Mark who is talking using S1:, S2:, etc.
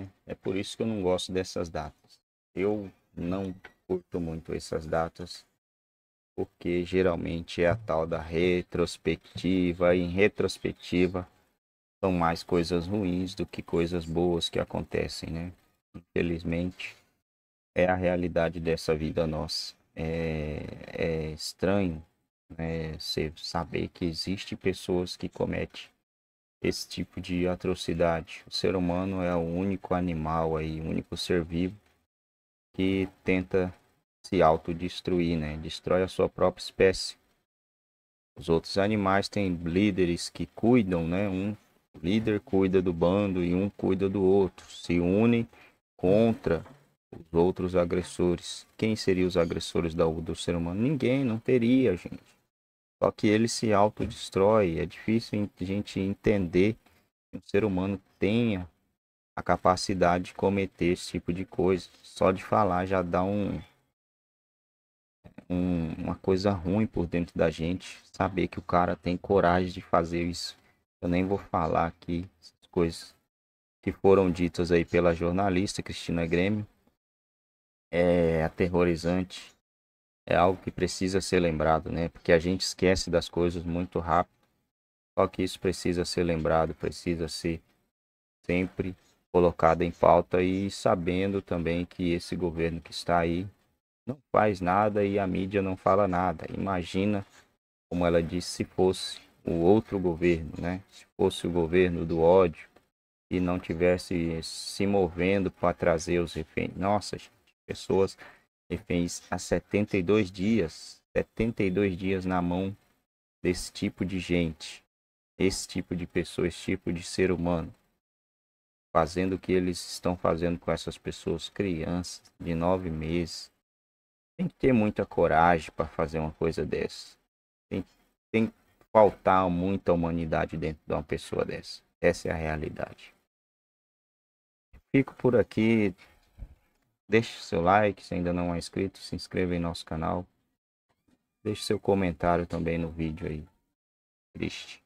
S1: né? É por isso que eu não gosto dessas datas. Eu não curto muito essas datas, porque geralmente é a tal da retrospectiva. E em retrospectiva são mais coisas ruins do que coisas boas que acontecem, né? Infelizmente é a realidade dessa vida nossa. É, é estranho né, você saber que existe pessoas que cometem esse tipo de atrocidade. O ser humano é o único animal aí, o único ser vivo que tenta se autodestruir, né? Destrói a sua própria espécie. Os outros animais têm líderes que cuidam, né? Um líder cuida do bando e um cuida do outro. Se unem contra os outros agressores. Quem seriam os agressores do, do ser humano? Ninguém, não teria, gente. Só que ele se autodestrói. É difícil a gente entender que um ser humano tenha a capacidade de cometer esse tipo de coisa. Só de falar já dá um, um, uma coisa ruim por dentro da gente. Saber que o cara tem coragem de fazer isso. Eu nem vou falar aqui essas coisas que foram ditas aí pela jornalista Cristina Grêmio. É aterrorizante é algo que precisa ser lembrado, né? Porque a gente esquece das coisas muito rápido. Só que isso precisa ser lembrado, precisa ser sempre colocado em pauta e sabendo também que esse governo que está aí não faz nada e a mídia não fala nada. Imagina, como ela disse, se fosse o outro governo, né? Se fosse o governo do ódio e não tivesse se movendo para trazer os reféns. Nossa, gente, pessoas reféns há 72 dias, 72 dias na mão desse tipo de gente, esse tipo de pessoa, esse tipo de ser humano, fazendo o que eles estão fazendo com essas pessoas, crianças de nove meses. Tem que ter muita coragem para fazer uma coisa dessa. Tem, tem que faltar muita humanidade dentro de uma pessoa dessa. Essa é a realidade. Fico por aqui. Deixe seu like se ainda não é inscrito, se inscreva em nosso canal. Deixe seu comentário também no vídeo aí. Triste.